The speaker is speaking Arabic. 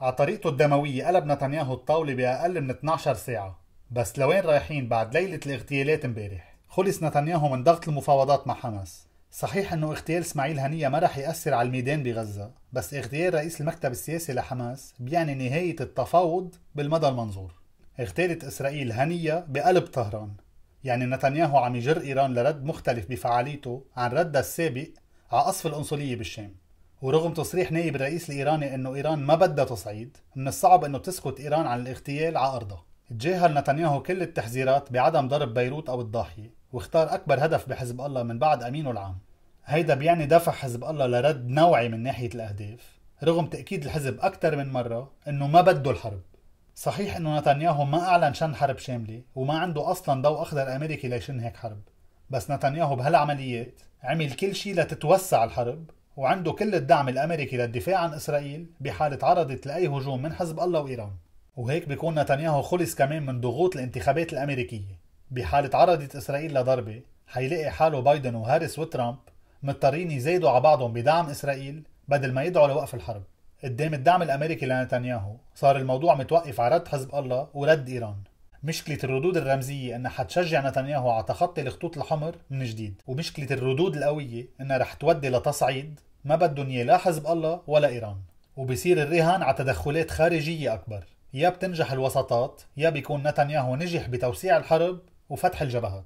على طريقته الدموية قلب نتنياهو الطاولة بأقل من 12 ساعة بس لوين رايحين بعد ليلة الاغتيالات امبارح خلص نتنياهو من ضغط المفاوضات مع حماس صحيح انه اغتيال اسماعيل هنية ما رح يأثر على الميدان بغزة بس اغتيال رئيس المكتب السياسي لحماس بيعني نهاية التفاوض بالمدى المنظور اغتالت اسرائيل هنية بقلب طهران يعني نتنياهو عم يجر ايران لرد مختلف بفعاليته عن ردها السابق على قصف القنصلية بالشام ورغم تصريح نائب الرئيس الايراني انه ايران ما بدها تصعيد من الصعب انه تسكت ايران عن الاغتيال على ارضها تجاهل نتنياهو كل التحذيرات بعدم ضرب بيروت او الضاحيه واختار اكبر هدف بحزب الله من بعد امينه العام هيدا بيعني دفع حزب الله لرد نوعي من ناحيه الاهداف رغم تاكيد الحزب اكثر من مره انه ما بده الحرب صحيح انه نتنياهو ما اعلن شن حرب شامله وما عنده اصلا ضوء اخضر امريكي ليشن هيك حرب بس نتنياهو بهالعمليات عمل كل شيء لتتوسع الحرب وعنده كل الدعم الأمريكي للدفاع عن إسرائيل بحال تعرضت لأي هجوم من حزب الله وإيران وهيك بيكون نتنياهو خلص كمان من ضغوط الانتخابات الأمريكية بحال تعرضت إسرائيل لضربة حيلاقي حاله بايدن وهاريس وترامب مضطرين يزايدوا على بعضهم بدعم إسرائيل بدل ما يدعوا لوقف الحرب قدام الدعم الأمريكي لنتنياهو صار الموضوع متوقف على رد حزب الله ورد إيران مشكلة الردود الرمزية انها حتشجع نتنياهو على تخطي الخطوط الحمر من جديد، ومشكلة الردود القوية انها رح تودي لتصعيد ما بدهم لا حزب الله ولا إيران وبصير الرهان على تدخلات خارجية أكبر يا بتنجح الوساطات يا بيكون نتنياهو نجح بتوسيع الحرب وفتح الجبهات